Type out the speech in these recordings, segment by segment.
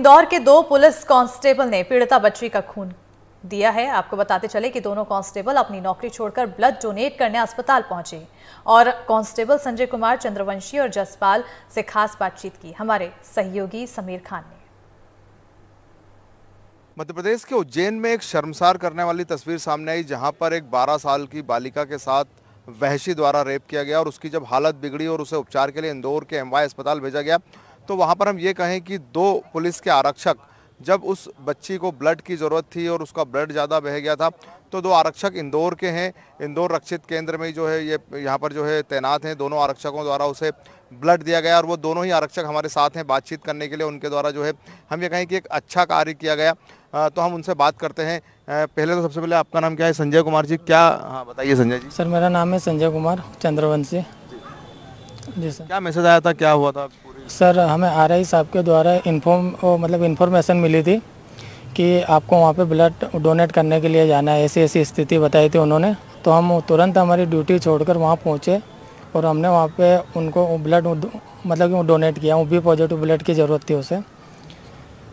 इंदौर के दो police constable ने पीड़िता बच्ची का खून दिया है आपको बताते चले कि दोनों कांस्टेबल अपनी नौकरी छोड़कर ब्लड डोनेट करने अस्पताल पहुंचे और कांस्टेबल संजय कुमार चंद्रवंशी और जसपाल से खास बातचीत की हमारे सहयोगी समीर खान ने मध्य प्रदेश के उज्जैन में एक शर्मसार करने वाली तस्वीर सामने आई जहां पर एक 12 साल की बालिका के साथ वहशी द्वारा रेप किया गया और उसकी जब हालत बिगड़ी और उसे उपचार के लिए इंदौर के एमवाई अस्पताल भेजा गया तो वहाँ पर हम ये कहें कि दो पुलिस के आरक्षक जब उस बच्ची को ब्लड की ज़रूरत थी और उसका ब्लड ज़्यादा बह गया था तो दो आरक्षक इंदौर के हैं इंदौर रक्षित केंद्र में जो है ये यहाँ पर जो है तैनात हैं दोनों आरक्षकों द्वारा उसे ब्लड दिया गया और वो दोनों ही आरक्षक हमारे साथ हैं बातचीत करने के लिए उनके द्वारा जो है हम ये कहें कि एक अच्छा कार्य किया गया तो हम उनसे बात करते हैं पहले तो सबसे पहले आपका नाम क्या है संजय कुमार जी क्या हाँ बताइए संजय जी सर मेरा नाम है संजय कुमार चंद्रवंशी जी सर क्या मैसेज आया था क्या हुआ था सर हमें आर आई साहब के द्वारा इन्फॉर्म मतलब इन्फॉर्मेशन मिली थी कि आपको वहाँ पे ब्लड डोनेट करने के लिए जाना है ऐसी ऐसी स्थिति बताई थी उन्होंने तो हम तुरंत हमारी ड्यूटी छोड़कर वहाँ पहुँचे और हमने वहाँ पे उनको ब्लड मतलब कि डोनेट किया वो भी पॉजिटिव ब्लड की ज़रूरत थी उसे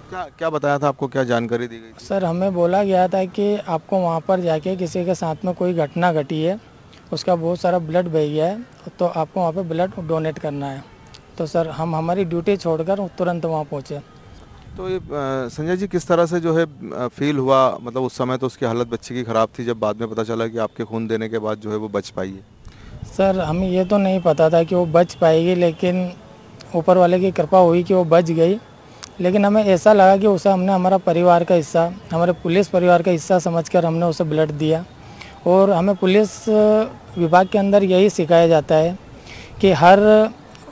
क्या क्या बताया था आपको क्या जानकारी दी गई सर हमें बोला गया था कि आपको वहाँ पर जाके किसी के साथ में कोई घटना घटी है उसका बहुत सारा ब्लड बह गया है तो आपको वहाँ पर ब्लड डोनेट करना है तो सर हम हमारी ड्यूटी छोड़कर तुरंत वहाँ पहुँचे तो ये संजय जी किस तरह से जो है फील हुआ मतलब उस समय तो उसकी हालत बच्चे की ख़राब थी जब बाद में पता चला कि आपके खून देने के बाद जो है वो बच पाई है सर हमें ये तो नहीं पता था कि वो बच पाएगी लेकिन ऊपर वाले की कृपा हुई कि वो बच गई लेकिन हमें ऐसा लगा कि उसे हमने हमारा परिवार का हिस्सा हमारे पुलिस परिवार का हिस्सा समझकर हमने उसे ब्लड दिया और हमें पुलिस विभाग के अंदर यही सिखाया जाता है कि हर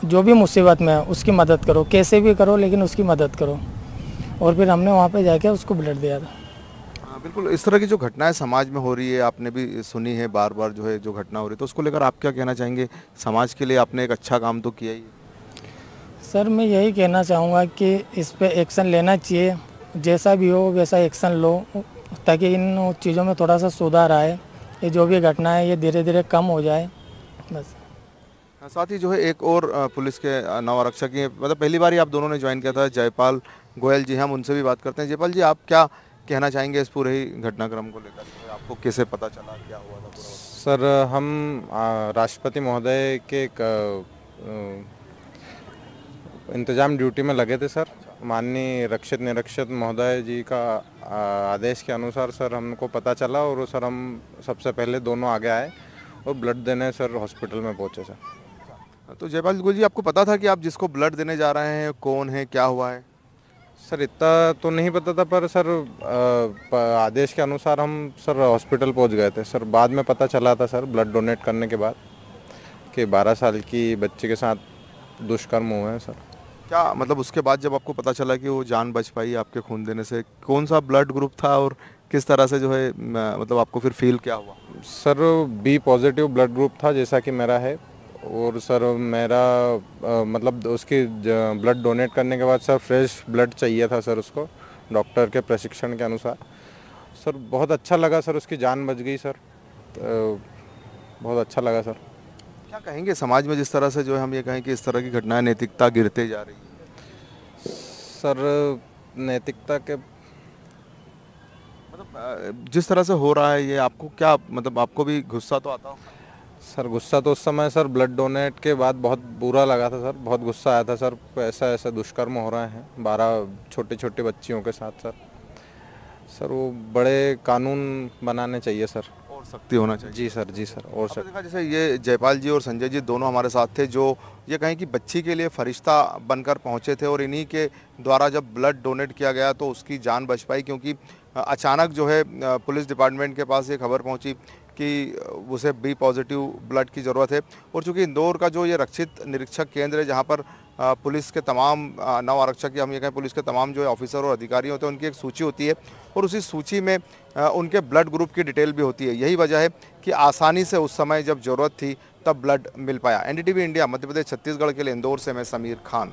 जो भी मुसीबत में है उसकी मदद करो कैसे भी करो लेकिन उसकी मदद करो और फिर हमने वहाँ पे जाके उसको ब्लड दिया था हाँ, बिल्कुल इस तरह की जो घटनाएं समाज में हो रही है आपने भी सुनी है बार बार जो है जो घटना हो रही है तो उसको लेकर आप क्या कहना चाहेंगे समाज के लिए आपने एक अच्छा काम तो किया ही सर मैं यही कहना चाहूँगा कि इस पर एक्शन लेना चाहिए जैसा भी हो वैसा एक्शन लो ताकि इन चीज़ों में थोड़ा सा सुधार आए ये जो भी घटना है ये धीरे धीरे कम हो जाए बस हाँ, साथ ही जो है एक और पुलिस के नवारक्षक हैं मतलब पहली बार ही आप दोनों ने ज्वाइन किया था जयपाल गोयल जी हम उनसे भी बात करते हैं जयपाल जी आप क्या कहना चाहेंगे इस पूरे ही घटनाक्रम को लेकर आपको कैसे पता चला क्या हुआ था सर हम राष्ट्रपति महोदय के एक इंतजाम ड्यूटी में लगे थे सर माननीय रक्षित निरक्षित महोदय जी का आदेश के अनुसार सर हमको पता चला और सर हम सबसे पहले दोनों आगे आए और ब्लड देने सर हॉस्पिटल में पहुंचे सर हाँ, तो जयपाल गोयल जी आपको पता था कि आप जिसको ब्लड देने जा रहे हैं कौन है क्या हुआ है सर इतना तो नहीं पता था पर सर आदेश के अनुसार हम सर हॉस्पिटल पहुंच गए थे सर बाद में पता चला था सर ब्लड डोनेट करने के बाद कि 12 साल की बच्चे के साथ दुष्कर्म हुए हैं सर क्या मतलब उसके बाद जब आपको पता चला कि वो जान बच पाई आपके खून देने से कौन सा ब्लड ग्रुप था और किस तरह से जो है मतलब आपको फिर फील क्या हुआ sir B positive blood group था जैसा कि मेरा है और सर मेरा आ, मतलब उसकी ब्लड डोनेट करने के बाद सर फ्रेश ब्लड चाहिए था सर उसको डॉक्टर के प्रशिक्षण के अनुसार सर बहुत अच्छा लगा सर उसकी जान बच गई सर तो बहुत अच्छा लगा सर क्या कहेंगे समाज में जिस तरह से जो है हम ये कहें कि इस तरह की घटनाएं नैतिकता गिरते जा रही है सर नैतिकता के मतलब जिस तरह से हो रहा है ये आपको क्या मतलब आपको भी गुस्सा तो आता होगा सर गुस्सा तो उस समय सर ब्लड डोनेट के बाद बहुत बुरा लगा था सर बहुत गुस्सा आया था सर ऐसा ऐसा दुष्कर्म हो रहे हैं बारह छोटे छोटे बच्चियों के साथ सर सर वो बड़े कानून बनाने चाहिए सर और सख्ती होना चाहिए जी सर जी सर और सर जैसे ये जयपाल जी और संजय जी दोनों हमारे साथ थे जो ये कहें कि बच्ची के लिए फरिश्ता बनकर पहुंचे थे और इन्हीं के द्वारा जब ब्लड डोनेट किया गया तो उसकी जान बच पाई क्योंकि अचानक जो है पुलिस डिपार्टमेंट के पास ये खबर पहुंची कि उसे बी पॉजिटिव ब्लड की ज़रूरत है और चूँकि इंदौर का जो ये रक्षित निरीक्षक केंद्र है जहाँ पर पुलिस के तमाम नव आरक्षक या हम ये कहें पुलिस के तमाम जो ऑफिसर और अधिकारी होते हैं उनकी एक सूची होती है और उसी सूची में उनके ब्लड ग्रुप की डिटेल भी होती है यही वजह है कि आसानी से उस समय जब ज़रूरत थी तब ब्लड मिल पाया एनडीटीवी इंडिया मध्य प्रदेश छत्तीसगढ़ के लिए इंदौर से मैं समीर खान